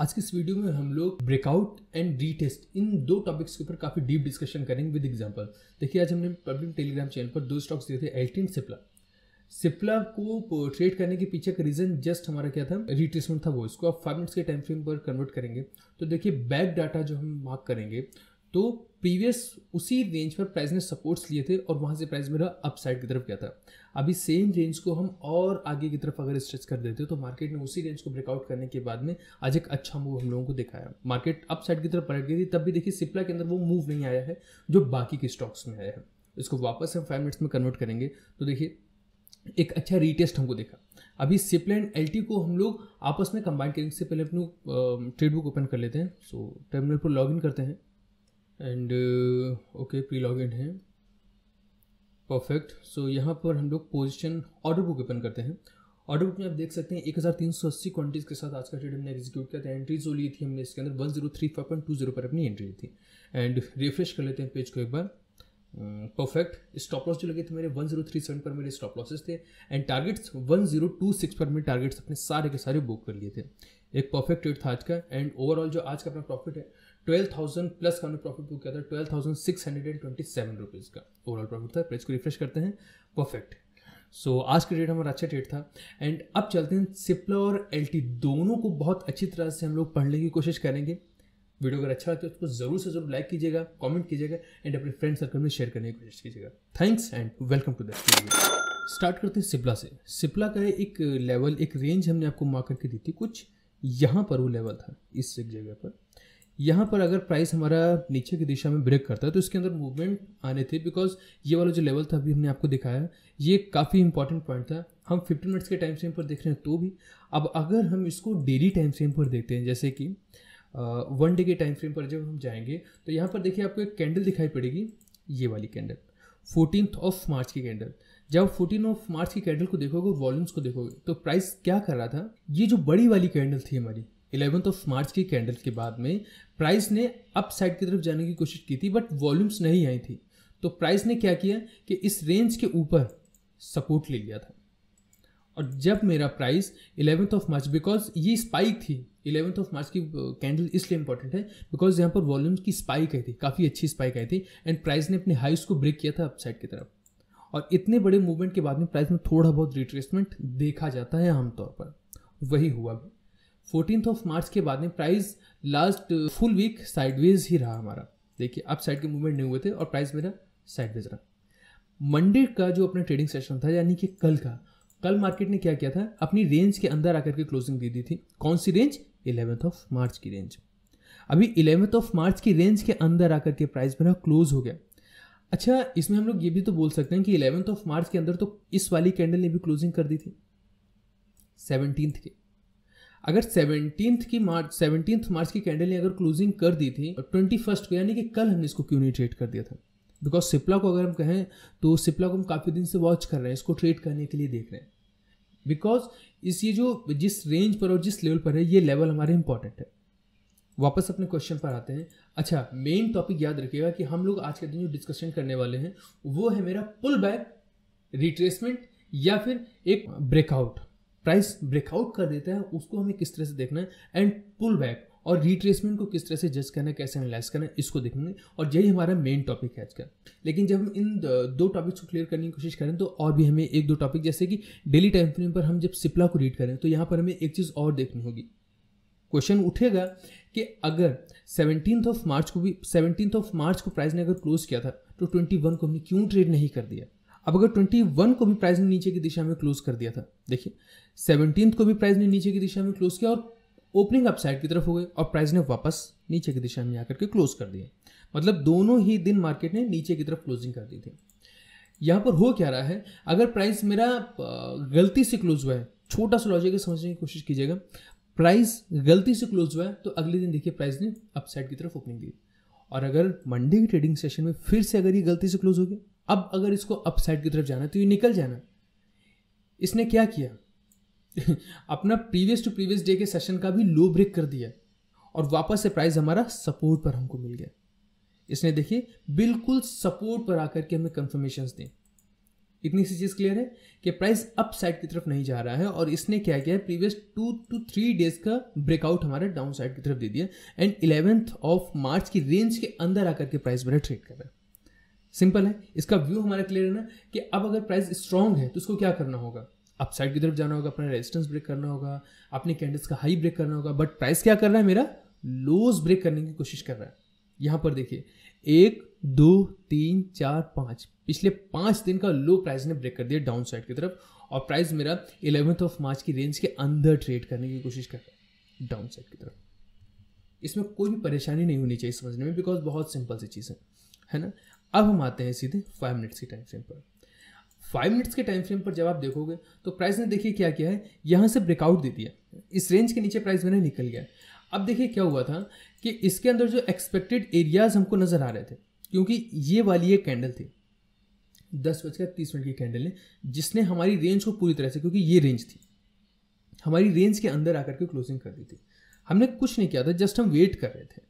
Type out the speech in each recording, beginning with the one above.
आज के इस वीडियो में हम लोग ब्रेकआउट एंड रीटेस्ट इन दो टॉपिक्स के ऊपर काफ़ी डीप डिस्कशन करेंगे विद एग्जांपल देखिए आज हमने पब्लिक टेलीग्राम चैनल पर दो स्टॉक्स दिए थे एल्टी एंड सिप्ला सिप्ला को ट्रेड करने के पीछे का रीज़न जस्ट हमारा क्या था रिट्रेसमेंट था वो इसको आप फाइव मिनट्स के टाइम फ्रेम पर कन्वर्ट करेंगे तो देखिए बैक डाटा जो हम मार्क करेंगे तो प्रीवियस उसी रेंज पर प्राइस ने सपोर्ट्स लिए थे और वहाँ से प्राइस मेरा अपसाइड की तरफ गया था अभी सेम रेंज को हम और आगे की तरफ अगर स्ट्रेच कर देते हैं तो मार्केट ने उसी रेंज को ब्रेकआउट करने के बाद में आज एक अच्छा मूव हम लोगों को दिखाया मार्केट अप साइड की तरफ पलट गई थी तब भी देखिए सिप्ला के अंदर वो मूव नहीं आया है जो बाकी के स्टॉक्स में आया है इसको वापस हम फाइव मिनट्स में कन्वर्ट करेंगे तो देखिए एक अच्छा रीटेस्ट हमको देखा अभी सिप्ला एंड एल को हम लोग आपस में कंबाइन करेंगे इससे पहले अपनी ट्रेड बुक ओपन कर लेते हैं सो टर्मिनल पर लॉग करते हैं एंड ओके प्री लॉग है परफेक्ट सो यहाँ पर हम लोग पोजिशन ऑर्डर बुक ओपन करते हैं ऑर्डर बुक में आप देख सकते हैं एक हज़ार तीन सौ अस्सी क्वान्टीज़ के साथ आज का ट्रेड हमने एग्जीक्यूट किया था एंट्री जो ली थी हमने इसके अंदर one zero three five point two zero पर अपनी एंट्री ली थी एंड रिफ्रेश कर लेते हैं पेज को एक बार परफेक्ट स्टॉप लॉस जो लगे थे मेरे वन जीरो थ्री सेवन पर मेरे स्टॉप लॉसेस थे and targets one zero two six पर मेरे टारगेट्स अपने सारे के सारे बुक कर लिए थे एक परफेक्ट ट्रेड था आज का एंड ओवरऑल जो आज का अपना प्रॉफिट है ट्वेल्व थाउजेंड प्लस का हमने प्रॉफिट बुक किया था twelve thousand six hundred and twenty seven rupees का ओवरऑल प्रॉफिट था प्रेस को रिफ्रेश करते हैं परफेक्ट सो so, आज का रेट हमारा अच्छा रेट था एंड अब चलते हैं सिप्ला और एल दोनों को बहुत अच्छी तरह से हम लोग पढ़ने की कोशिश करेंगे वीडियो अगर अच्छा लगता तो उसको जरूर से जरूर लाइक कीजिएगा कॉमेंट कीजिएगा एंड अपने फ्रेंड सर्कल में शेयर करने की कोशिश कीजिएगा thanks and welcome to that start करते हैं सिप्ला से सिप्ला का एक लेवल एक रेंज हमने आपको मार्क करके दी थी कुछ यहाँ पर वो लेवल था इस एक जगह पर यहाँ पर अगर प्राइस हमारा नीचे की दिशा में ब्रेक करता है तो इसके अंदर मूवमेंट आने थे बिकॉज ये वाला जो लेवल था अभी हमने आपको दिखाया ये काफ़ी इंपॉर्टेंट पॉइंट था हम 15 मिनट्स के टाइम फ्रेम पर देख रहे हैं तो भी अब अगर हम इसको डेली टाइम फ्रेम पर देखते हैं जैसे कि वन डे के टाइम फ्रेम पर जब हम जाएंगे तो यहाँ पर देखिए आपको एक कैंडल दिखाई पड़ेगी ये वाली कैंडल फोर्टीन ऑफ मार्च की कैंडल जब फोर्टीन ऑफ मार्च की कैंडल को देखोगे वॉल्यूम्स को देखोगे तो प्राइस क्या कर रहा था ये जो बड़ी वाली कैंडल थी हमारी इलेवंथ ऑफ मार्च की कैंडल के बाद में प्राइस ने अप साइड की तरफ जाने की कोशिश की थी बट वॉल्यूम्स नहीं आई थी तो प्राइस ने क्या किया कि इस रेंज के ऊपर सपोर्ट ले लिया था और जब मेरा price eleventh of March because ये स्पाइक थी इलेवंथ ऑफ मार्च की कैंडल इसलिए इंपॉर्टेंट है बिकॉज यहाँ पर वॉल्यूम्स की स्पाइक आई थी काफ़ी अच्छी स्पाइक आई थी एंड प्राइस ने अपने हाइस को ब्रेक किया था अपसाइड की तरफ और इतने बड़े मूवमेंट के बाद में प्राइस में थोड़ा बहुत रिट्रेसमेंट देखा जाता है आमतौर पर वही हुआ भी फोर्टीन ऑफ मार्च के बाद में price last full week sideways ही रहा हमारा देखिए अब साइड के मूवमेंट नहीं हुए थे और प्राइस मेरा साइडवेज रहा मंडे का जो अपना ट्रेडिंग सेशन था यानी कि कल का कल मार्केट ने क्या किया था अपनी रेंज के अंदर आकर के क्लोजिंग दे दी थी कौन सी रेंज इलेवेंथ ऑफ मार्च की रेंज अभी इलेवेंथ ऑफ मार्च की रेंज के अंदर आकर के प्राइस मेरा क्लोज हो गया अच्छा इसमें हम लोग ये भी तो बोल सकते हैं कि इलेवेंथ ऑफ मार्च के अंदर तो इस वाली कैंडल ने भी क्लोजिंग कर दी थी सेवनटीन्थ के अगर सेवनटीन की मार्च सेवनटीन मार्च की कैंडल ने अगर क्लोजिंग कर दी थी और ट्वेंटी फर्स्ट को यानी कि कल हमने इसको क्यों नहीं ट्रेड कर दिया था बिकॉज सिप्ला को अगर हम कहें तो सिप्ला को हम काफ़ी दिन से वॉच कर रहे हैं इसको ट्रेड करने के लिए देख रहे हैं बिकॉज इस ये जो जिस रेंज पर और जिस लेवल पर है ये लेवल हमारे इंपॉर्टेंट है वापस अपने क्वेश्चन पर आते हैं अच्छा मेन टॉपिक याद रखिएगा कि हम लोग आज के दिन जो डिस्कशन करने वाले हैं वो है मेरा पुल बैक रिट्रेसमेंट या फिर एक ब्रेकआउट प्राइस ब्रेकआउट कर देता है उसको हमें किस तरह से देखना है एंड पुल बैक और रिट्रेसमेंट को किस तरह से जज करना है कैसे एनालाइज करना है इसको देखेंगे और यही हमारा मेन टॉपिक है आज का लेकिन जब हम इन दो टॉपिक्स को क्लियर करने की कोशिश करें तो और भी हमें एक दो टॉपिक जैसे कि डेली टाइम फ्रेम पर हम जब सिप्ला को रीड करें तो यहाँ पर हमें एक चीज़ और देखनी होगी क्वेश्चन उठेगा कि अगर सेवनटीन ऑफ मार्च को भी सेवनटीन ऑफ मार्च को प्राइस ने अगर क्लोज किया था तो ट्वेंटी वन को हमने क्यों ट्रेड नहीं कर दिया अब अगर ट्वेंटी वन को भी प्राइस ने नीचे की दिशा में क्लोज कर दिया था देखिए सेवनटीन को भी प्राइस ने नीचे की दिशा में क्लोज किया और ओपनिंग अपसाइड की तरफ हो गए और प्राइस ने वापस नीचे की दिशा में आकर के क्लोज कर दिया मतलब दोनों ही दिन मार्केट ने नीचे की तरफ क्लोजिंग कर दी थी यहाँ पर हो क्या रहा है अगर प्राइस मेरा गलती से क्लोज हुआ है छोटा सा लॉजिक समझने की कोशिश कीजिएगा प्राइस गलती से क्लोज हुआ है तो अगले दिन देखिए प्राइस ने अपसाइड की तरफ ओपनिंग दी और अगर मंडे की ट्रेडिंग सेशन में फिर से अगर ये गलती से क्लोज हो गया अब अगर इसको अपसाइड की तरफ जाना तो ये निकल जाना इसने क्या किया अपना प्रीवियस टू प्रीवियस डे के सेशन का भी लो ब्रेक कर दिया और वापस से प्राइस हमारा सपोर्ट पर हमको मिल गया इसने देखिए बिल्कुल सपोर्ट पर आकर के हमें कंफर्मेशन दें इतनी सी चीज़ क्लियर है कि प्राइस अप साइड की तरफ नहीं जा रहा है और इसने क्या किया previous two two three days का ब्रेकआउट हमारे डाउन साइड की तरफ दे दिया एंड इलेवेंथ ऑफ मार्च की रेंज के अंदर आकर के प्राइस मेरा ट्रेड कर रहा है सिंपल है इसका व्यू हमारा क्लियर है ना कि अब अगर प्राइस स्ट्रांग है तो उसको क्या करना होगा अपसाइड की तरफ जाना होगा अपना रेजिस्टेंस ब्रेक करना होगा अपने कैंडल्स का हाई ब्रेक करना होगा बट प्राइस क्या कर रहा है मेरा लोज ब्रेक करने की कोशिश कर रहा है यहाँ पर देखिए एक दो तीन चार पाँच पिछले पाँच दिन का लो प्राइस ने ब्रेक कर दिया डाउन साइड की तरफ और प्राइस मेरा इलेवेंथ ऑफ मार्च की रेंज के अंदर ट्रेड करने की कोशिश कर रहा है डाउन साइड की तरफ इसमें कोई भी परेशानी नहीं होनी चाहिए समझने में बिकॉज बहुत सिंपल सी चीज़ है है ना अब हम आते हैं सीधे फाइव मिनट्स के टाइम फ्रेम पर फाइव मिनट्स के टाइम फ्रेम पर जब आप देखोगे तो प्राइस ने देखिए क्या किया है यहाँ से ब्रेकआउट दे दिया इस रेंज के नीचे प्राइस मैंने निकल गया अब देखिए क्या हुआ था कि इसके अंदर जो एक्सपेक्टेड एरियाज हमको नज़र आ रहे थे क्योंकि ये वाली एक कैंडल थी दस बजकर तीस मिनट की कैंडल ने जिसने हमारी रेंज को पूरी तरह से क्योंकि ये रेंज थी हमारी रेंज के अंदर आकर के क्लोजिंग कर दी थी हमने कुछ नहीं किया था जस्ट हम वेट कर रहे थे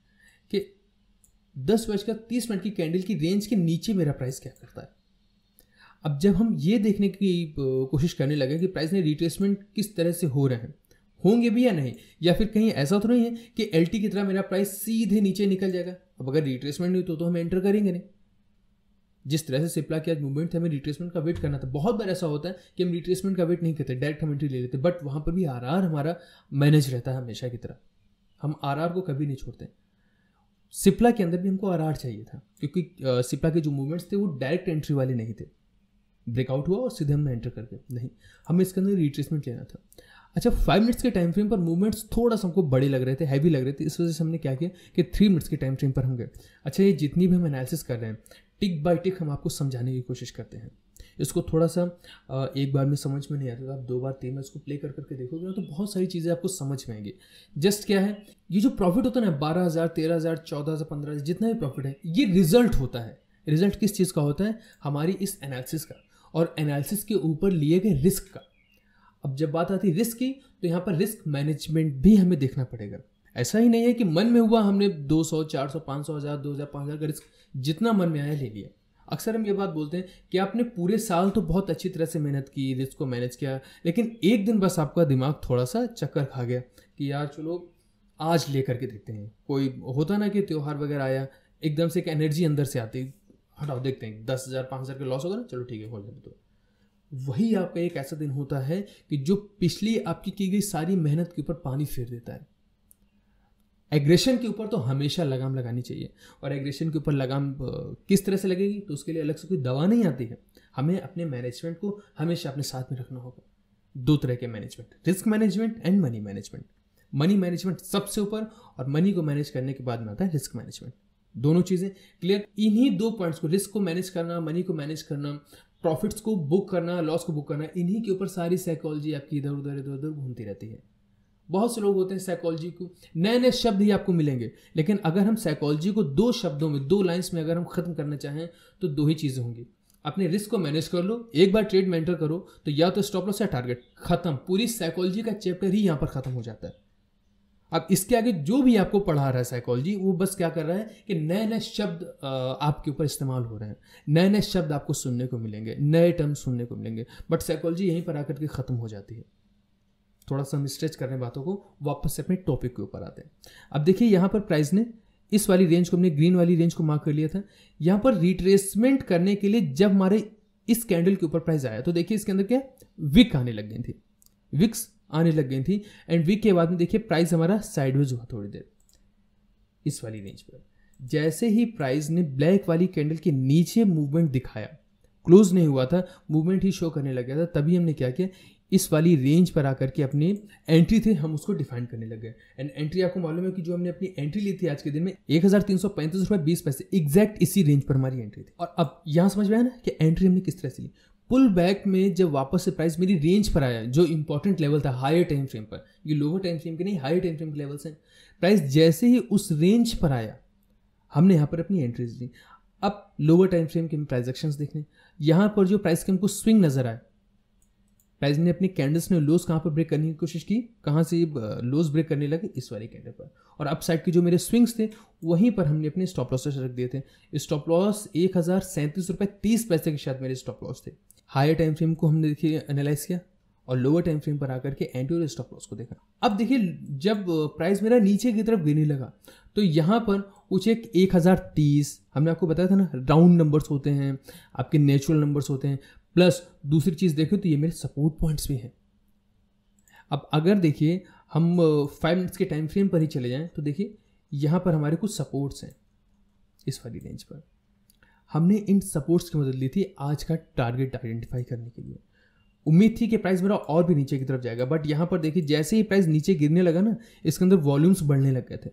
दस बजकर तीस मिनट की कैंडल की रेंज के नीचे मेरा प्राइस क्या करता है अब जब हम ये देखने की कोशिश करने लगे कि प्राइस ने रिट्रेसमेंट किस तरह से हो रहे हैं होंगे भी या नहीं या फिर कहीं ऐसा तो नहीं है कि एल की तरह मेरा प्राइस सीधे नीचे निकल जाएगा अब अगर रिट्रेसमेंट नहीं तो, तो हम एंटर करेंगे नहीं जिस तरह से सिप्ला के आज मूवमेंट थे हमें रिट्रेसमेंट का वेट करना था बहुत बार ऐसा होता है कि हम रिट्रेसमेंट का वेट नहीं करते डायरेक्ट हम एंट्री ले लेते बट वहाँ पर भी आर हमारा मैनेज रहता है हमेशा की तरह हम आर को कभी नहीं छोड़ते सिप्ला के अंदर भी हमको आर चाहिए था क्योंकि सिप्ला के जो मूवमेंट्स थे वो डायरेक्ट एंट्री वाले नहीं थे ब्रेकआउट हुआ और सीधे हमने एंटर करके नहीं हमें इसके अंदर रिट्रेसमेंट लेना था अच्छा फाइव मिनट्स के टाइम फ्रेम पर मूवमेंट्स थोड़ा सा हमको बड़े लग रहे थे हैवी लग रहे थे इस वजह से हमने क्या किया कि थ्री मिनट्स के टाइम फ्रेम पर हम गए अच्छा ये जितनी भी हम एनालिसिस कर रहे हैं टिक बाय टिक हम आपको समझाने की कोशिश करते हैं इसको थोड़ा सा एक बार में समझ में नहीं आता तो आप दो बार तीन बार इसको प्ले कर करके देखोगे ना तो बहुत सारी चीज़ें आपको समझ में आएंगी जस्ट क्या है ये जो प्रॉफिट होता है ना बारह हज़ार तेरह हज़ार चौदह हज़ार पंद्रह हज़ार जितना भी प्रॉफिट है ये रिजल्ट होता है रिजल्ट किस चीज़ का होता है हमारी इस एनालिसिस का और एनालिसिस के ऊपर लिए गए रिस्क का अब जब बात आती है रिस्क की तो यहाँ पर रिस्क मैनेजमेंट भी हमें देखना पड़ेगा ऐसा ही नहीं है कि मन में हुआ हमने 200, 400, 500, 1000, 2000, 5000 का रिस्क जितना मन में आया ले लिया अक्सर हम ये बात बोलते हैं कि आपने पूरे साल तो बहुत अच्छी तरह से मेहनत की रिस्क को मैनेज किया लेकिन एक दिन बस आपका दिमाग थोड़ा सा चक्कर खा गया कि यार चलो आज ले करके देखते हैं कोई होता ना कि त्यौहार वगैरह आया एकदम से एक एनर्जी अंदर से आती हटाओ देखते हैं दस हज़ार पाँच हज़ार के लॉस होगा ना चलो ठीक है हो जाए तो वही आपका एक ऐसा दिन होता है कि जो पिछली आपकी की गई सारी मेहनत के ऊपर पानी फेर देता है एग्रेशन के ऊपर तो हमेशा लगाम लगानी चाहिए और एग्रेशन के ऊपर लगाम किस तरह से लगेगी तो उसके लिए अलग से कोई दवा नहीं आती है हमें अपने मैनेजमेंट को हमेशा अपने साथ में रखना होगा दो तरह के management risk management and money management money management सबसे ऊपर और मनी को मैनेज करने के बाद में आता है रिस्क मैनेजमेंट दोनों चीज़ें क्लियर इन्हीं दो पॉइंट्स को रिस्क को मैनेज करना मनी को मैनेज करना प्रॉफिट्स को बुक करना लॉस को बुक करना इन्हीं के ऊपर सारी साइकोलॉजी आपकी इधर उधर इधर उधर घूमती रहती है बहुत से लोग होते हैं साइकोलॉजी को नए नए शब्द ही आपको मिलेंगे लेकिन अगर हम साइकोलॉजी को दो शब्दों में दो लाइन्स में अगर हम ख़त्म करना चाहें तो दो ही चीज़ें होंगी अपने रिस्क को मैनेज कर लो एक बार ट्रेड मेंटर करो तो या तो स्टॉप लॉस या टारगेट खत्म पूरी साइकोलॉजी का चैप्टर ही यहाँ पर ख़त्म हो जाता है अब इसके आगे जो भी आपको पढ़ा रहा है साइकोलॉजी वो बस क्या कर रहा है कि नए नए शब्द आपके ऊपर इस्तेमाल हो रहे हैं नए नए शब्द आपको सुनने को मिलेंगे नए टर्म सुनने को मिलेंगे बट साइकोलॉजी यहीं पर आकर के ख़त्म हो जाती है थोड़ा सा हम स्ट्रेच कर रहे हैं बातों को वापस से अपने टॉपिक के ऊपर आते हैं अब देखिए यहाँ पर प्राइस ने इस वाली रेंज को हमने ग्रीन वाली रेंज को मार्क कर लिया था यहाँ पर रिट्रेसमेंट करने के लिए जब हमारे इस कैंडल के ऊपर प्राइस आया तो देखिए इसके अंदर क्या विक आने लग गई थी विक्स आने लग गई थी एंड वीक के बाद में देखिए प्राइस हमारा साइडवेज हुआ थोड़ी देर इस वाली रेंज पर जैसे ही प्राइस ने ब्लैक वाली कैंडल के नीचे मूवमेंट दिखाया क्लोज नहीं हुआ था मूवमेंट ही शो करने लग गया था तभी हमने क्या किया इस वाली रेंज पर आकर के अपनी एंट्री थे हम उसको डिफाइन करने लग गए एंड एंट्री आपको मालूम है कि जो हमने अपनी एंट्री ली थी आज के दिन में एक हज़ार तीन सौ पैंतीस रुपये बीस पैसे एग्जैक्ट इसी रेंज पर हमारी एंट्री थी और अब यहाँ समझ में आया ना कि एंट्री हमने किस तरह से ली पुल बैक में जब वापस से प्राइस मेरी रेंज पर आया जो इंपॉर्टेंट लेवल था हायर टाइम फ्रेम पर ये लोअर टाइम फ्रेम के नहीं हायर टाइम फ्रेम के लेवल्स हैं प्राइस जैसे ही उस रेंज पर आया हमने यहाँ पर अपनी एंट्रीज ली अब लोअर टाइम फ्रेम के हम ट्रांजेक्शन्स यहाँ पर जो प्राइस के हमको स्विंग नज़र आए टाइज ने अपनी कैंडल्स में लोज कहाँ पर ब्रेक करने की कोशिश की कहाँ से लोज ब्रेक करने लगे इस वाले कैंडल पर और अप साइड के जो मेरे स्विंग्स थे वहीं पर हमने अपने स्टॉप लॉसेस रख दिए थे स्टॉप लॉस एक हज़ार सैंतीस रुपये तीस पैसे के साथ मेरे स्टॉप लॉस थे हायर टाइम फ्रेम को हमने देखिए एनालाइज किया और लोअर टाइम फ्रेम पर आकर के एंटीरियर स्टॉप लॉस को देखा अब देखिए जब प्राइस मेरा नीचे की तरफ गिरने लगा तो यहाँ पर कुछ एक एक हज़ार तीस हमने आपको बताया था ना राउंड नंबर्स होते हैं आपके नेचुरल नंबर्स होते हैं प्लस दूसरी चीज़ देखो तो ये मेरे सपोर्ट पॉइंट्स भी हैं अब अगर देखिए हम फाइव मिनट्स के टाइम फ्रेम पर ही चले जाएं तो देखिए यहाँ पर हमारे कुछ सपोर्ट्स हैं इस वाली रेंज पर हमने इन सपोर्ट्स की मदद ली थी आज का टारगेट आइडेंटिफाई करने के लिए उम्मीद थी कि प्राइस मेरा और भी नीचे की तरफ जाएगा बट यहाँ पर देखिए जैसे ही प्राइस नीचे गिरने लगा ना इसके अंदर वॉल्यूम्स बढ़ने लग गए थे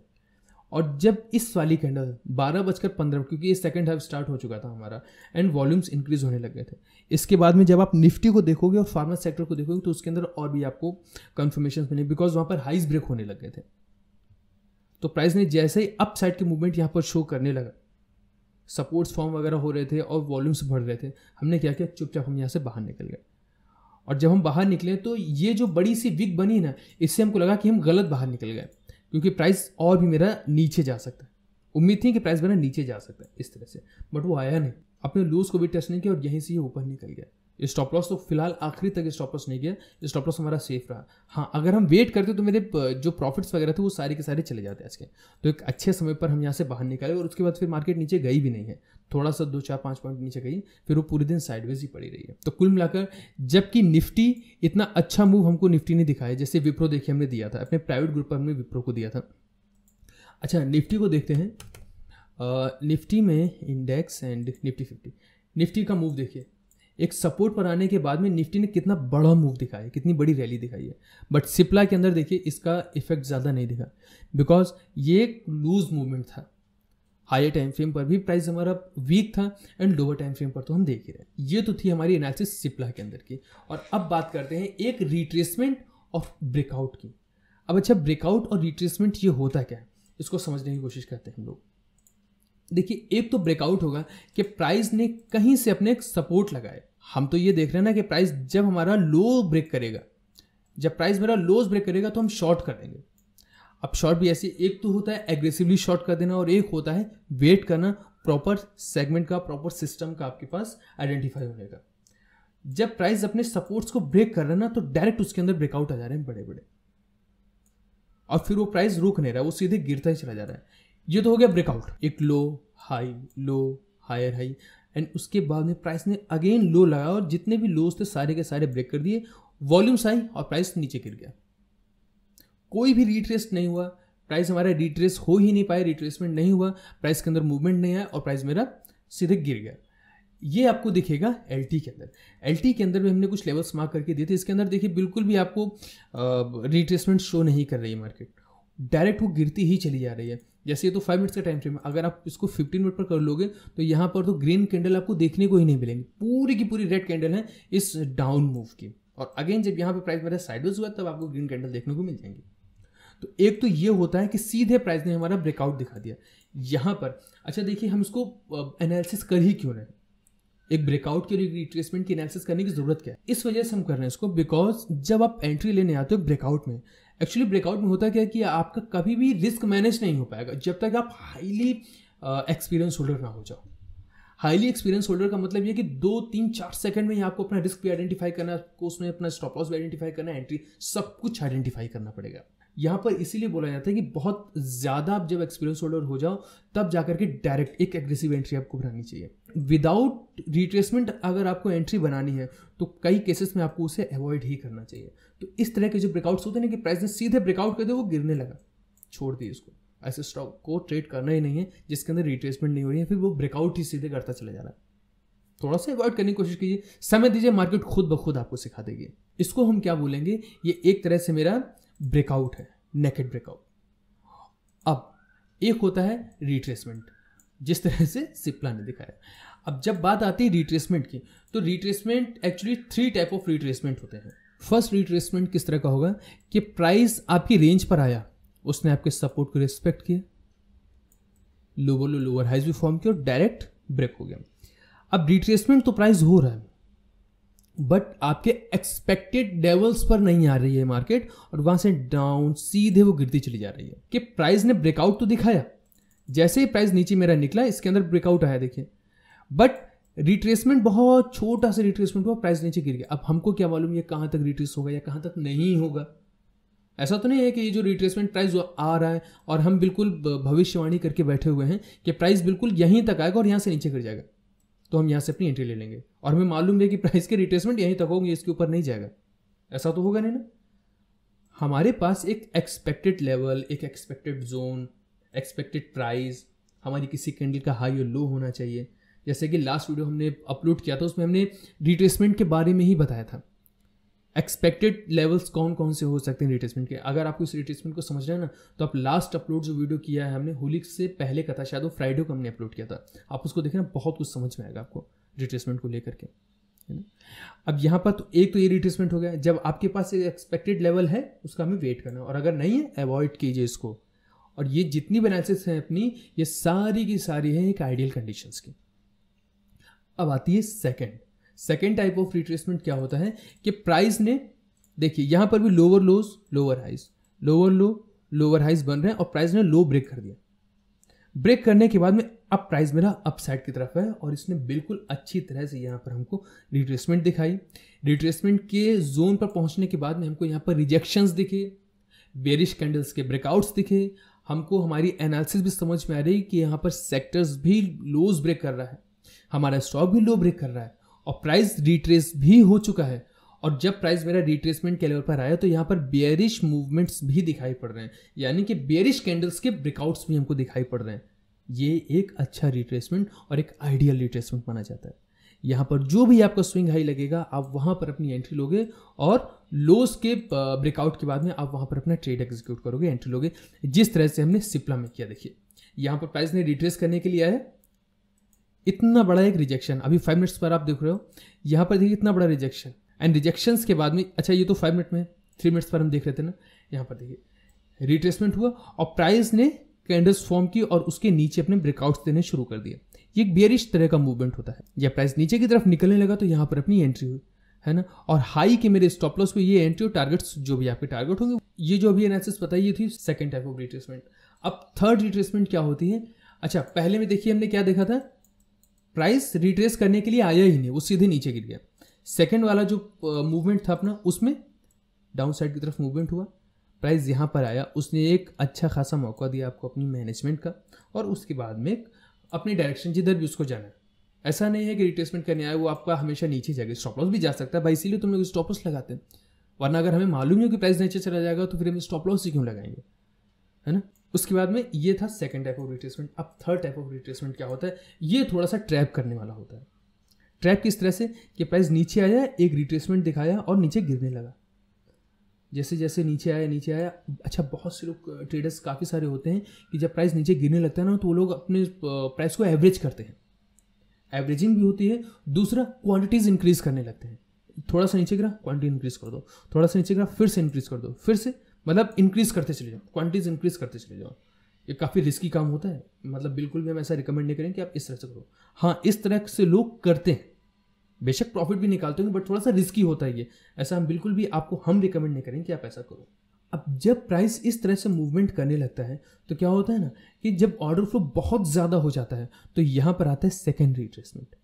और जब इस वाली कैंडल बारह बजकर पंद्रह क्योंकि ये सेकेंड हाफ स्टार्ट हो चुका था हमारा एंड वॉल्यूम्स इंक्रीज होने लग गए थे इसके बाद में जब आप निफ्टी को देखोगे और फार्मा सेक्टर को देखोगे तो उसके अंदर और भी आपको कन्फर्मेशन मिले बिकॉज वहाँ पर हाइस ब्रेक होने लग गए थे तो प्राइस ने जैसे ही अप साइड के मूवमेंट यहाँ पर शो करने लगा सपोर्ट्स फॉर्म वगैरह हो रहे थे और वॉल्यूम्स बढ़ रहे थे हमने क्या किया चुपचाप हम यहाँ से बाहर निकल गए और जब हम बाहर निकले तो ये जो बड़ी सी विक बनी ना इससे हमको लगा कि हम गलत बाहर निकल गए क्योंकि प्राइस और भी मेरा नीचे जा सकता है उम्मीद थी कि प्राइस मेरा नीचे जा सकता है इस तरह से बट वो आया नहीं अपने लूज को भी टच नहीं किया और यहीं से ही ऊपर निकल गया स्टॉप लॉस तो फिलहाल आखिरी तक स्टॉप लॉस नहीं गया स्टॉप लॉस हमारा सेफ रहा हाँ अगर हम वेट करते तो मेरे जो प्रॉफिट्स वगैरह थे वो सारे के सारे चले जाते आज के तो एक अच्छे समय पर हम यहाँ से बाहर निकाले और उसके बाद फिर मार्केट नीचे गई भी नहीं है थोड़ा सा दो चार पाँच पॉइंट नीचे गई फिर वो पूरे दिन साइडवेज ही पड़ी रही है तो कुल मिलाकर जबकि निफ्टी इतना अच्छा मूव हमको निफ्टी ने दिखाया जैसे विप्रो देखिए हमने दिया था अपने प्राइवेट ग्रुप पर हमने विप्रो को दिया था अच्छा निफ्टी को देखते हैं निफ्टी में index and Nifty fifty Nifty का मूव देखिए एक सपोर्ट पर आने के बाद में निफ्टी ने कितना बड़ा मूव दिखाया है कितनी बड़ी रैली दिखाई है बट सिप्ला के अंदर देखिए इसका इफेक्ट ज़्यादा नहीं दिखा बिकॉज ये एक लूज मूवमेंट था हाई टाइम फ्रेम पर भी प्राइस हमारा वीक था एंड लोअर टाइम फ्रेम पर तो हम देख ही रहे ये तो थी हमारी एनालिसिस सिप्ला के अंदर की और अब बात करते हैं एक रिट्रेसमेंट ऑफ ब्रेकआउट की अब अच्छा ब्रेकआउट और रिट्रेसमेंट ये होता क्या है इसको समझने की कोशिश करते हैं हम लोग देखिए एक तो ब्रेकआउट होगा कि प्राइस ने कहीं से अपने सपोर्ट लगाए हम तो ये देख रहे हैं ना कि प्राइस जब हमारा लो ब्रेक करेगा जब प्राइस मेरा लोज ब्रेक करेगा तो हम शॉर्ट कर देंगे अब शॉर्ट भी ऐसे एक तो होता है एग्रेसिवली शॉर्ट कर देना और एक होता है वेट करना प्रॉपर सेगमेंट का प्रॉपर सिस्टम का आपके पास आइडेंटिफाई होने का जब प्राइस अपने सपोर्ट्स को ब्रेक कर रहे हैं ना तो डायरेक्ट उसके अंदर ब्रेकआउट आ जा रहे हैं बड़े बड़े और फिर वो प्राइस रुक नहीं रहा है वो सीधे गिरता ही चला जा रहा है ये तो हो गया ब्रेकआउट एक low high low higher high and उसके बाद में प्राइस ने अगेन लो लगाया और जितने भी लोज थे सारे के सारे ब्रेक कर दिए वॉल्यूम्स आई और प्राइस नीचे गिर गया कोई भी रिट्रेस नहीं हुआ प्राइस हमारा रिट्रेस हो ही नहीं पाया रिट्रेसमेंट नहीं हुआ प्राइस के अंदर मूवमेंट नहीं आया और प्राइस मेरा सीधे गिर गया ये आपको दिखेगा एल के अंदर एल के अंदर भी हमने कुछ लेवल्स मार्क करके दिए थे इसके अंदर देखिए बिल्कुल भी आपको रिट्रेसमेंट शो नहीं कर रही है मार्केट डायरेक्ट वो गिरती ही चली जा रही है जैसे ये तो फाइव मिनट्स का टाइम फ्रेम है अगर आप इसको फिफ्टीन मिनट पर कर लोगे तो यहाँ पर तो ग्रीन कैंडल आपको देखने को ही नहीं मिलेंगे पूरी की पूरी रेड कैंडल है इस डाउन मूव की और अगेन जब यहाँ पर प्राइस मेरा साइडवेज हुआ तब आपको ग्रीन कैंडल देखने को मिल जाएंगे तो एक तो ये होता है कि सीधे प्राइस ने हमारा ब्रेकआउट दिखा दिया यहाँ पर अच्छा देखिए हम इसको एनालिसिस कर ही क्यों रहे हैं एक ब्रेकआउट के लिए रिट्रेसमेंट की एनालिसिस करने की जरूरत क्या है इस वजह से हम कर रहे हैं इसको बिकॉज जब आप एंट्री लेने आते हो ब्रेकआउट में एक्चुअली ब्रेकआउट में होता क्या कि आपका कभी भी रिस्क मैनेज नहीं हो पाएगा जब तक आप हाईली एक्सपीरियंस होल्डर ना हो जाओ हाईली एक्सपीरियंस होल्डर का मतलब ये कि दो तीन चार सेकंड में ही आपको अपना रिस्क भी आइडेंटिफाई करना है आपको उसमें अपना स्टॉप लॉस भी आइडेंटिफाई करना है एंट्री सब कुछ आइडेंटिफाई करना पड़ेगा यहाँ पर इसीलिए बोला जाता है कि बहुत ज़्यादा आप जब एक्सपीरियंस होल्डर हो जाओ तब जाकर के डायरेक्ट एक एग्रेसिव एंट्री आपको बनानी चाहिए विदाउट रिट्रेसमेंट अगर आपको एंट्री बनानी है तो कई केसेस में आपको उसे अवॉइड ही करना चाहिए तो इस तरह के जो ब्रेकआउट्स होते हैं कि प्राइस ने सीधे ब्रेकआउट कर दिया वो गिरने लगा छोड़ दिए इसको ऐसे स्टॉक को ट्रेड करना ही नहीं है जिसके अंदर रिट्रेसमेंट नहीं हो रही है फिर वो ब्रेकआउट ही सीधे करता चला जा रहा है थोड़ा सा अवॉइड करने की कोशिश कीजिए समय दीजिए मार्केट खुद ब खुद आपको सिखा देगी इसको हम क्या बोलेंगे ये एक तरह से मेरा ब्रेकआउट है नेकेट ब्रेकआउट अब एक होता है रिट्रेसमेंट जिस तरह से सिप्ला ने दिखाया अब जब बात आती है रिट्रेसमेंट की तो retracement actually three type of retracement होते हैं फर्स्ट रिट्रेसमेंट किस तरह का होगा कि प्राइस आपकी रेंज पर आया उसने आपके सपोर्ट को रिस्पेक्ट किया लोअर लो लोअर हाइज भी फॉर्म किया और डायरेक्ट ब्रेक हो गया अब रिट्रेसमेंट तो प्राइस हो रहा है बट आपके एक्सपेक्टेड लेवल्स पर नहीं आ रही है मार्केट और वहां से डाउन सीधे वो गिरती चली जा रही है कि प्राइस ने ब्रेकआउट तो दिखाया जैसे ही प्राइस नीचे मेरा निकला इसके अंदर ब्रेकआउट आया देखिए बट रिट्रेसमेंट बहुत छोटा सा रिट्रेसमेंट हुआ प्राइस नीचे गिर गया अब हमको क्या मालूम ये कहाँ तक रिट्रेस होगा या कहाँ तक नहीं होगा ऐसा तो नहीं है कि ये जो रिट्रेसमेंट प्राइस आ रहा है और हम बिल्कुल भविष्यवाणी करके बैठे हुए हैं कि प्राइस बिल्कुल यहीं तक आएगा और यहाँ से नीचे गिर जाएगा तो हम यहाँ से अपनी एंट्री ले लेंगे और हमें मालूम है कि प्राइस के रिट्रेसमेंट यहीं तक होंगे इसके ऊपर नहीं जाएगा ऐसा तो होगा नहीं ना हमारे पास एक एक्सपेक्टेड लेवल एक एक्सपेक्टेड जोन एक्सपेक्टेड प्राइस हमारी किसी कैंडल का हाई और लो होना चाहिए जैसे कि लास्ट वीडियो हमने अपलोड किया था उसमें हमने रिट्रेसमेंट के बारे में ही बताया था एक्सपेक्टेड लेवल्स कौन कौन से हो सकते हैं रिट्रेसमेंट के अगर आपको इस रिट्रेसमेंट को समझ रहे हैं ना तो आप लास्ट अपलोड जो वीडियो किया है हमने होली से पहले का था शायद वो फ्राइडे को हमने अपलोड किया था आप उसको देखें ना बहुत कुछ समझ में आएगा आपको रिट्रेसमेंट को लेकर के है ना अब यहाँ पर तो एक तो ये रिट्रेसमेंट हो गया जब आपके पास एक्सपेक्टेड लेवल है उसका हमें वेट करना है और अगर नहीं है अवॉइड कीजिए इसको और ये जितनी बैलेंसेस हैं अपनी ये सारी की सारी है एक आइडियल कंडीशंस की अब आती है second second type of retracement क्या होता है कि प्राइस ने देखिए यहाँ पर भी lower lows lower highs lower low lower highs बन रहे हैं और प्राइस ने लो ब्रेक कर दिया ब्रेक करने के बाद में अब प्राइस मेरा अपसाइड की तरफ है और इसने बिल्कुल अच्छी तरह से यहाँ पर हमको रिट्रेसमेंट दिखाई रिट्रेसमेंट के जोन पर पहुँचने के बाद में हमको यहाँ पर रिजेक्शंस दिखे बेरिश कैंडल्स के ब्रेकआउट्स दिखे हमको हमारी एनालिसिस भी समझ में आ रही कि यहाँ पर सेक्टर्स भी लोज ब्रेक कर रहा है हमारा स्टॉक भी लो ब्रेक कर रहा है और प्राइस रिट्रेस भी हो चुका है और जब प्राइस मेरा रिट्रेसमेंट के लेवल पर आया तो यहाँ पर बियरिश मूवमेंट्स भी दिखाई पड़ रहे हैं यानी कि बियरिश कैंडल्स के ब्रेकआउट्स भी हमको दिखाई पड़ रहे हैं ये एक अच्छा रिट्रेसमेंट और एक आइडियल रिट्रेसमेंट माना जाता है यहाँ पर जो भी आपका स्विंग हाई लगेगा आप वहाँ पर अपनी एंट्री लोगे और लोस के ब्रेकआउट के बाद में आप वहाँ पर अपना ट्रेड एग्जीक्यूट करोगे एंट्री लोगे जिस तरह से हमने सिप्ला में किया देखिए यहाँ पर प्राइस ने रिट्रेस करने के लिए आया इतना बड़ा एक रिजेक्शन अभी फाइव मिनट्स पर आप देख रहे हो यहाँ पर देखिए इतना बड़ा रिजेक्शन एंड रिजेक्शन के बाद में अच्छा ये तो फाइव मिनट में थ्री मिनट्स पर हम देख रहे थे ना यहाँ पर देखिए रिट्रेसमेंट हुआ और प्राइस ने कैंडल्स फॉर्म की और उसके नीचे अपने ब्रेकआउट्स देने शुरू कर दिए ये एक बियरिश तरह का मूवमेंट होता है जब प्राइस नीचे की तरफ निकलने लगा तो यहाँ पर अपनी एंट्री हुई है ना और हाई के मेरे स्टॉप लॉस पे ये एंट्री और टारगेट्स जो भी आपके टारगेट होंगे ये जो अभी एनालिसिस बताई थी सेकंड टाइप ऑफ रिट्रेसमेंट अब थर्ड रिट्रेसमेंट क्या होती है अच्छा पहले में देखिए हमने क्या देखा था प्राइस रिट्रेस करने के लिए आया ही नहीं वो सीधे नीचे गिर गया सेकेंड वाला जो मूवमेंट था अपना उसमें डाउन साइड की तरफ मूवमेंट हुआ प्राइस यहाँ पर आया उसने एक अच्छा खासा मौका दिया आपको अपनी मैनेजमेंट का और उसके बाद में अपनी डायरेक्शन जिधर भी उसको जाना है ऐसा नहीं है कि रिट्रेसमेंट करने आए वो आपका हमेशा नीचे जाएगा स्टॉप लॉस भी जा सकता है भाई इसीलिए तुम लोग स्टॉप लॉस लगाते हैं वरना अगर हमें मालूम ही हो कि प्राइस नीचे चला जाएगा तो फिर हम स्टॉप लॉस ही क्यों लगाएंगे है ना उसके बाद में ये था सेकेंड टाइप ऑफ रिट्रेसमेंट अब थर्ड टाइप ऑफ रिट्रेसमेंट क्या होता है ये थोड़ा सा ट्रैप करने वाला होता है ट्रैप किस तरह से कि प्राइस नीचे आया एक रिट्रेसमेंट दिखाया और नीचे गिरने लगा जैसे जैसे नीचे आया नीचे आया अच्छा बहुत से लोग ट्रेडर्स काफ़ी सारे होते हैं कि जब प्राइस नीचे गिरने लगता है ना तो वो लोग अपने प्राइस को एवरेज करते हैं एवरेजिंग भी होती है दूसरा क्वांटिटीज़ इंक्रीज़ करने लगते हैं थोड़ा सा नीचे गिरा क्वांटिटी इंक्रीज़ कर दो थोड़ा सा नीचे गिरा फिर से इंक्रीज़ कर दो फिर से मतलब इंक्रीज़ करते चले जाओ क्वान्टिटीज़ इंक्रीज़ करते चले जाओ ये काफ़ी रिस्की काम होता है मतलब बिल्कुल भी हम ऐसा रिकमेंड नहीं करें कि आप इस तरह से करो हाँ इस तरह से लोग करते हैं बेशक प्रॉफिट भी निकालते होंगे बट थोड़ा सा रिस्की होता है ये ऐसा हम बिल्कुल भी आपको हम रिकमेंड नहीं करें कि आप ऐसा करो अब जब प्राइस इस तरह से मूवमेंट करने लगता है तो क्या होता है ना कि जब ऑर्डर फ्लो बहुत ज़्यादा हो जाता है तो यहाँ पर आता है सेकेंडरी ट्रेसमेंट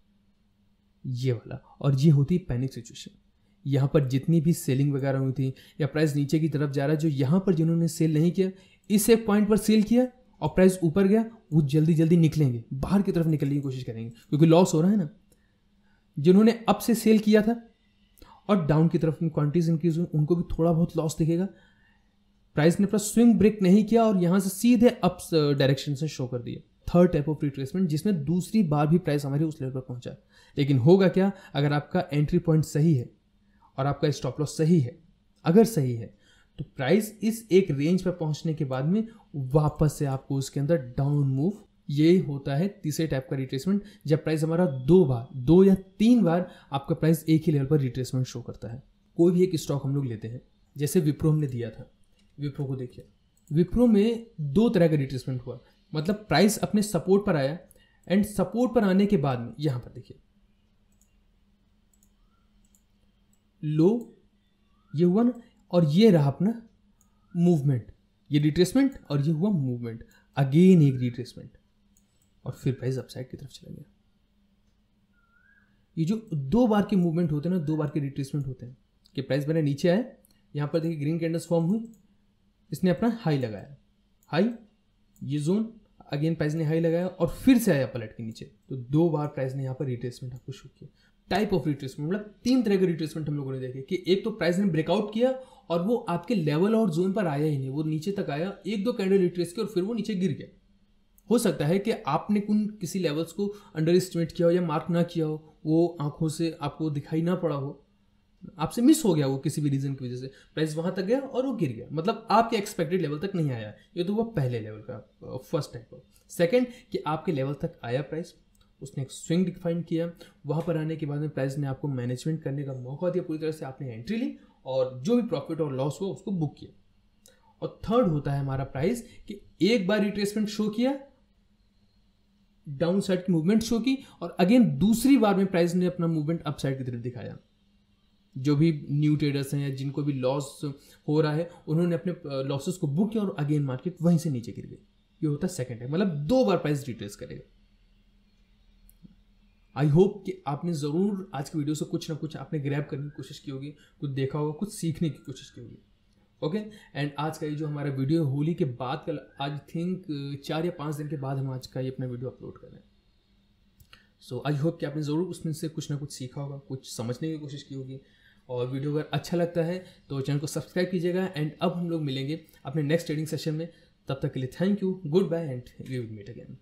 ये वाला और ये होती है पैनिक सिचुएशन यहाँ पर जितनी भी सेलिंग वगैरह हुई थी या प्राइस नीचे की तरफ जा रहा है जो यहाँ पर जिन्होंने सेल नहीं किया इस एक पॉइंट पर सेल किया और प्राइस ऊपर गया वो जल्दी जल्दी निकलेंगे बाहर की तरफ निकलने की कोशिश करेंगे क्योंकि लॉस हो रहा है ना जिन्होंने अप से सेल किया था और डाउन की तरफ क्वांटिटीज इंक्रीज हुई उनको भी थोड़ा बहुत लॉस दिखेगा प्राइस ने अपना स्विंग ब्रेक नहीं किया और यहाँ से सीधे अप डायरेक्शन uh, से शो कर दिया थर्ड टाइप ऑफ रिट्रेसमेंट जिसमें दूसरी बार भी प्राइस हमारी उस लेवल पर पहुंचा लेकिन होगा क्या अगर आपका एंट्री पॉइंट सही है और आपका स्टॉप लॉस सही है अगर सही है तो प्राइस इस एक रेंज पर पहुंचने के बाद में वापस से आपको उसके अंदर डाउन मूव ये होता है तीसरे टाइप का रिट्रेसमेंट जब प्राइस हमारा दो बार दो या तीन बार आपका प्राइस एक ही लेवल पर रिट्रेसमेंट शो करता है कोई भी एक स्टॉक हम लोग लेते हैं जैसे विप्रो हमने दिया था विप्रो को देखिए विप्रो में दो तरह का रिट्रेसमेंट हुआ मतलब प्राइस अपने सपोर्ट पर आया एंड सपोर्ट पर आने के बाद में यहाँ पर देखिए लो ये हुआ ना और ये रहा अपना मूवमेंट ये रिट्रेसमेंट और ये हुआ मूवमेंट अगेन एक रिट्रेसमेंट और फिर प्राइस अपसाइड की तरफ चला गया ये जो दो बार के मूवमेंट होते हैं ना दो बार के रिट्रेसमेंट होते हैं कि प्राइस मैंने नीचे आए यहाँ पर देखिए ग्रीन कैंडल्स फॉर्म हुई इसने अपना हाई लगाया हाई ये जोन अगेन प्राइस ने हाई लगाया और फिर से आया पलट के नीचे तो दो बार प्राइस ने यहाँ पर रिट्रेसमेंट आपको शो किया टाइप ऑफ रिट्रेसमेंट मतलब तीन तरह के रिट्रेसमेंट हम लोगों ने देखे कि एक तो प्राइस ने ब्रेकआउट किया और वो आपके लेवल और जोन पर आया ही नहीं वो नीचे तक आया एक दो कैंडल रिट्रेस किया और फिर वो नीचे गिर गया हो सकता है कि आपने कुन किसी लेवल्स को अंडर एस्टिमेट किया हो या मार्क ना किया हो वो आंखों से आपको दिखाई ना पड़ा हो आपसे मिस हो गया वो किसी भी रीजन की वजह से प्राइस वहां तक गया और वो गिर गया मतलब आपके एक्सपेक्टेड लेवल तक नहीं आया ये तो वो पहले लेवल का फर्स्ट टाइम सेकेंड कि आपके लेवल तक आया प्राइस उसने एक स्विंग डिफाइन किया वहाँ पर आने के बाद में प्राइस ने आपको मैनेजमेंट करने का मौका दिया पूरी तरह से आपने एंट्री ली और जो भी प्रॉफिट और लॉस हुआ उसको बुक किया और थर्ड होता है हमारा प्राइस कि एक बार रिट्रेसमेंट शो किया डाउन साइड की मूवमेंट शो की और अगेन दूसरी बार में प्राइस ने अपना मूवमेंट अप साइड की तरफ दिखाया जो भी न्यू ट्रेडर्स हैं या जिनको भी लॉस हो रहा है उन्होंने अपने लॉसेस को बुक किया और अगेन मार्केट वहीं से नीचे गिर गई ये होता है सेकेंड टाइम मतलब दो बार प्राइस रिट्रेस करेगा आई होप कि आपने ज़रूर आज की वीडियो से कुछ ना कुछ आपने ग्रैब करने की कोशिश की होगी कुछ देखा होगा कुछ सीखने की कोशिश की होगी ओके एंड आज का ये जो हमारा वीडियो है होली के बाद कल आई थिंक चार या पाँच दिन के बाद हम आज का ये अपना वीडियो अपलोड कर रहे हैं सो आई होप कि आपने ज़रूर उसमें से कुछ ना कुछ सीखा होगा कुछ समझने की कोशिश की होगी और वीडियो अगर अच्छा लगता है तो चैनल को सब्सक्राइब कीजिएगा एंड अब हम लोग मिलेंगे अपने नेक्स्ट ट्रेडिंग सेशन में तब तक के लिए thank you good bye and we will meet again